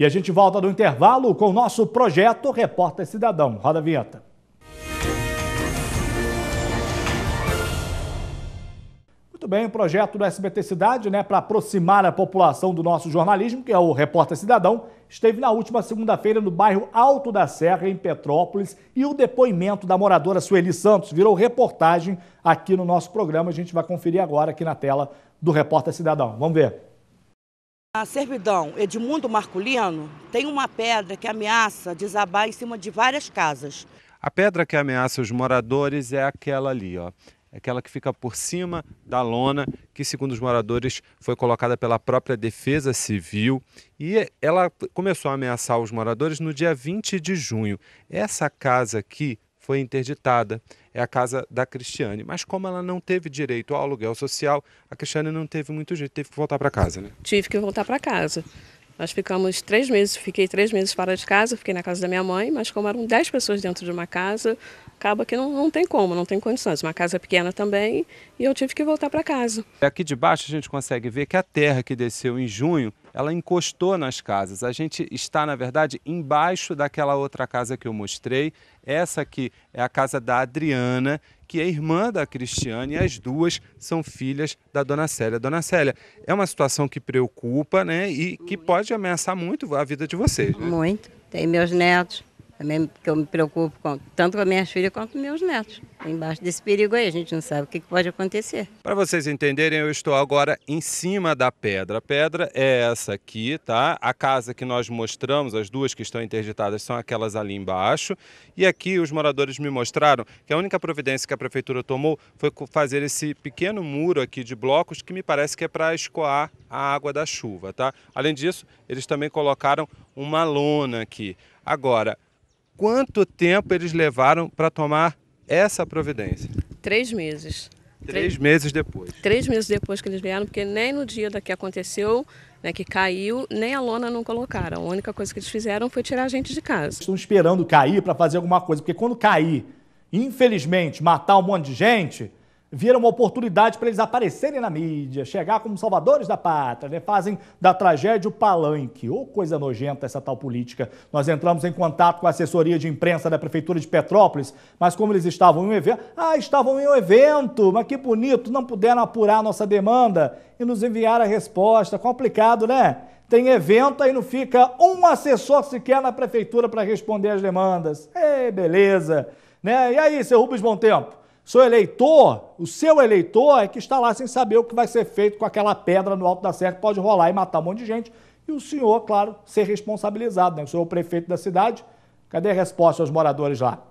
E a gente volta do intervalo com o nosso projeto Repórter Cidadão. Roda a vinheta. Muito bem, o projeto do SBT Cidade, né, para aproximar a população do nosso jornalismo, que é o Repórter Cidadão, esteve na última segunda-feira no bairro Alto da Serra, em Petrópolis, e o depoimento da moradora Sueli Santos virou reportagem aqui no nosso programa. A gente vai conferir agora aqui na tela do Repórter Cidadão. Vamos ver. A servidão Edmundo Marculino tem uma pedra que ameaça desabar em cima de várias casas. A pedra que ameaça os moradores é aquela ali, ó. É aquela que fica por cima da lona, que, segundo os moradores, foi colocada pela própria Defesa Civil. E ela começou a ameaçar os moradores no dia 20 de junho. Essa casa aqui foi interditada, é a casa da Cristiane. Mas como ela não teve direito ao aluguel social, a Cristiane não teve muito jeito, teve que voltar para casa, né? Tive que voltar para casa. Nós ficamos três meses, fiquei três meses fora de casa, fiquei na casa da minha mãe, mas como eram dez pessoas dentro de uma casa, acaba que não, não tem como, não tem condições. Uma casa pequena também, e eu tive que voltar para casa. Aqui de baixo a gente consegue ver que a terra que desceu em junho ela encostou nas casas. A gente está, na verdade, embaixo daquela outra casa que eu mostrei. Essa aqui é a casa da Adriana, que é irmã da Cristiane, e as duas são filhas da Dona Célia. Dona Célia, é uma situação que preocupa, né? E que pode ameaçar muito a vida de vocês. Né? Muito. Tem meus netos, também porque eu me preocupo com, tanto com minhas filhas quanto com meus netos. Embaixo desse perigo aí, a gente não sabe o que pode acontecer. Para vocês entenderem, eu estou agora em cima da pedra. A pedra é essa aqui, tá? A casa que nós mostramos, as duas que estão interditadas, são aquelas ali embaixo. E aqui os moradores me mostraram que a única providência que a prefeitura tomou foi fazer esse pequeno muro aqui de blocos, que me parece que é para escoar a água da chuva, tá? Além disso, eles também colocaram uma lona aqui. Agora, Quanto tempo eles levaram para tomar essa providência? Três meses. Três, três, meses depois. Três meses depois que eles vieram, porque nem no dia da que aconteceu, né, que caiu, nem a lona não colocaram. A única coisa que eles fizeram foi tirar a gente de casa. Estão esperando cair para fazer alguma coisa, porque quando cair, infelizmente, matar um monte de gente, viram uma oportunidade para eles aparecerem na mídia, chegar como salvadores da pátria, né? fazem da tragédia o palanque. Ô, oh, coisa nojenta essa tal política. Nós entramos em contato com a assessoria de imprensa da Prefeitura de Petrópolis, mas como eles estavam em um evento... Ah, estavam em um evento, mas que bonito, não puderam apurar a nossa demanda e nos enviar a resposta. Complicado, né? Tem evento aí não fica um assessor sequer na prefeitura para responder as demandas. Ei, beleza. Né? E aí, seu Rubens Bom Tempo? Seu eleitor, o seu eleitor é que está lá sem saber o que vai ser feito com aquela pedra no alto da serra que pode rolar e matar um monte de gente. E o senhor, claro, ser responsabilizado, né? O senhor é o prefeito da cidade. Cadê a resposta aos moradores lá?